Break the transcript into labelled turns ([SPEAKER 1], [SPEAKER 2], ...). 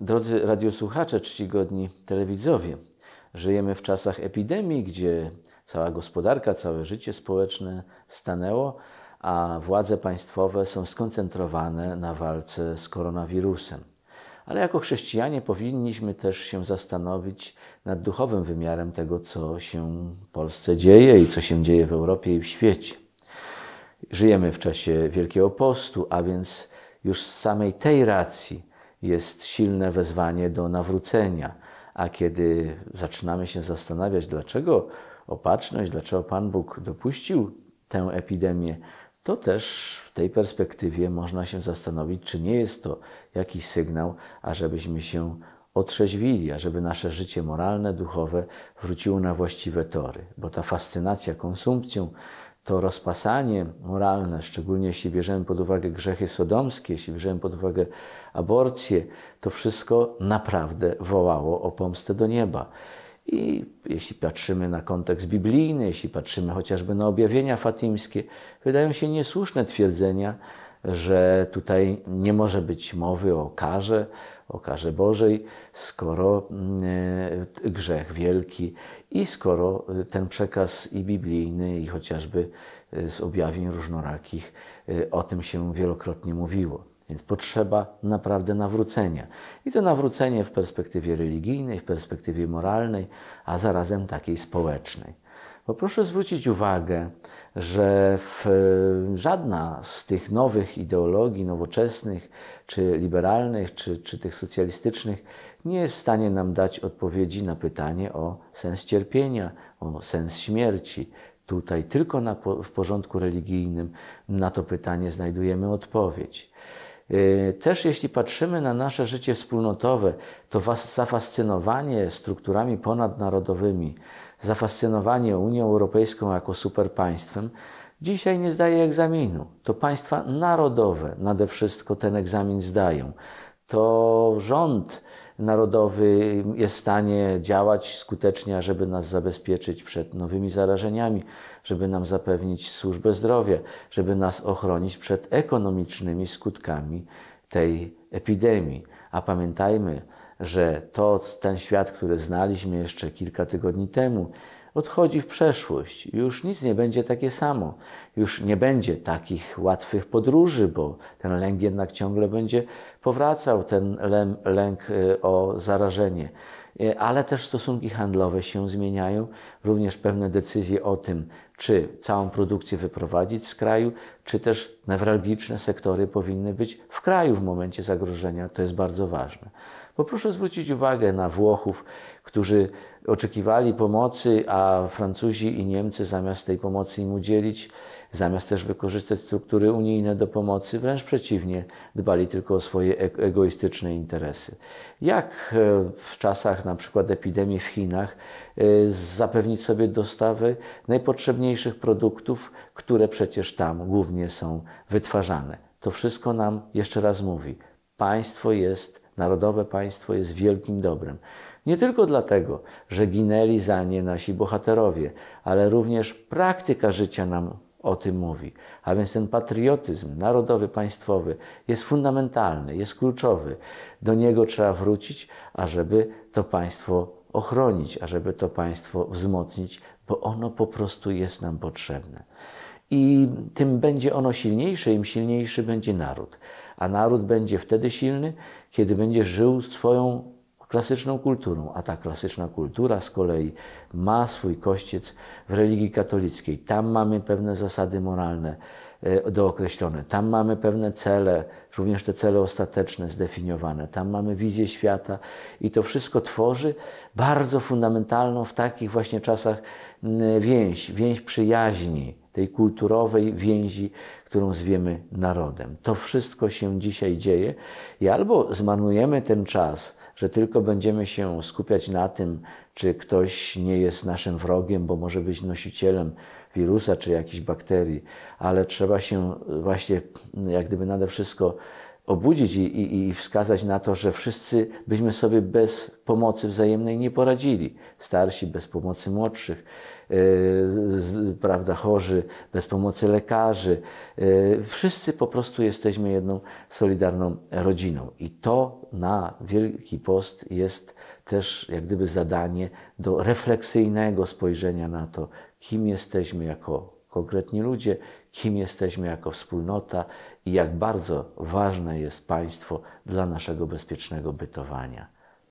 [SPEAKER 1] Drodzy radiosłuchacze, czcigodni telewidzowie, żyjemy w czasach epidemii, gdzie cała gospodarka, całe życie społeczne stanęło, a władze państwowe są skoncentrowane na walce z koronawirusem. Ale jako chrześcijanie powinniśmy też się zastanowić nad duchowym wymiarem tego, co się w Polsce dzieje i co się dzieje w Europie i w świecie. Żyjemy w czasie Wielkiego Postu, a więc już z samej tej racji jest silne wezwanie do nawrócenia. A kiedy zaczynamy się zastanawiać, dlaczego opatrzność, dlaczego Pan Bóg dopuścił tę epidemię, to też w tej perspektywie można się zastanowić, czy nie jest to jakiś sygnał, ażebyśmy się otrzeźwili, ażeby nasze życie moralne, duchowe wróciło na właściwe tory. Bo ta fascynacja konsumpcją, to rozpasanie moralne, szczególnie jeśli bierzemy pod uwagę grzechy sodomskie, jeśli bierzemy pod uwagę aborcję, to wszystko naprawdę wołało o pomstę do nieba. I jeśli patrzymy na kontekst biblijny, jeśli patrzymy chociażby na objawienia fatimskie, wydają się niesłuszne twierdzenia, że tutaj nie może być mowy o karze, o karze Bożej, skoro mm, grzech wielki i skoro y, ten przekaz i biblijny, i chociażby y, z objawień różnorakich, y, o tym się wielokrotnie mówiło. Więc potrzeba naprawdę nawrócenia. I to nawrócenie w perspektywie religijnej, w perspektywie moralnej, a zarazem takiej społecznej. Bo proszę zwrócić uwagę, że w, e, żadna z tych nowych ideologii, nowoczesnych, czy liberalnych, czy, czy tych socjalistycznych, nie jest w stanie nam dać odpowiedzi na pytanie o sens cierpienia, o sens śmierci. Tutaj tylko na, w porządku religijnym na to pytanie znajdujemy odpowiedź. Y, też jeśli patrzymy na nasze życie wspólnotowe, to zafascynowanie strukturami ponadnarodowymi, zafascynowanie Unią Europejską jako superpaństwem, dzisiaj nie zdaje egzaminu. To państwa narodowe nade wszystko ten egzamin zdają. To rząd Narodowy jest w stanie działać skutecznie, żeby nas zabezpieczyć przed nowymi zarażeniami, żeby nam zapewnić służbę zdrowia, żeby nas ochronić przed ekonomicznymi skutkami tej epidemii. A pamiętajmy, że to ten świat, który znaliśmy jeszcze kilka tygodni temu, odchodzi w przeszłość. Już nic nie będzie takie samo. Już nie będzie takich łatwych podróży, bo ten lęk jednak ciągle będzie powracał, ten lęk y, o zarażenie. E, ale też stosunki handlowe się zmieniają, również pewne decyzje o tym, czy całą produkcję wyprowadzić z kraju, czy też newralgiczne sektory powinny być w kraju w momencie zagrożenia. To jest bardzo ważne. Poproszę zwrócić uwagę na Włochów, którzy oczekiwali pomocy, a Francuzi i Niemcy zamiast tej pomocy im udzielić, zamiast też wykorzystać struktury unijne do pomocy, wręcz przeciwnie, dbali tylko o swoje e-, egoistyczne interesy. Jak e, w czasach na przykład epidemię w Chinach, y, zapewnić sobie dostawy najpotrzebniejszych produktów, które przecież tam głównie są wytwarzane. To wszystko nam jeszcze raz mówi. Państwo jest, narodowe państwo jest wielkim dobrem. Nie tylko dlatego, że ginęli za nie nasi bohaterowie, ale również praktyka życia nam o tym mówi. A więc ten patriotyzm narodowy, państwowy jest fundamentalny, jest kluczowy. Do niego trzeba wrócić, ażeby to państwo ochronić, ażeby to państwo wzmocnić, bo ono po prostu jest nam potrzebne. I tym będzie ono silniejsze, im silniejszy będzie naród. A naród będzie wtedy silny, kiedy będzie żył swoją klasyczną kulturą, a ta klasyczna kultura z kolei ma swój kościec w religii katolickiej. Tam mamy pewne zasady moralne e, dookreślone, tam mamy pewne cele, również te cele ostateczne zdefiniowane, tam mamy wizję świata i to wszystko tworzy bardzo fundamentalną w takich właśnie czasach więź, więź przyjaźni tej kulturowej więzi, którą zwiemy narodem. To wszystko się dzisiaj dzieje i albo zmarnujemy ten czas że tylko będziemy się skupiać na tym, czy ktoś nie jest naszym wrogiem, bo może być nosicielem wirusa czy jakiejś bakterii, ale trzeba się właśnie jak gdyby nade wszystko obudzić i, i, i wskazać na to, że wszyscy byśmy sobie bez pomocy wzajemnej nie poradzili. Starsi bez pomocy młodszych, yy, z, prawda, chorzy bez pomocy lekarzy. Yy, wszyscy po prostu jesteśmy jedną solidarną rodziną. I to na Wielki Post jest też jak gdyby zadanie do refleksyjnego spojrzenia na to, kim jesteśmy jako konkretni ludzie, kim jesteśmy jako wspólnota i jak bardzo ważne jest państwo dla naszego bezpiecznego bytowania.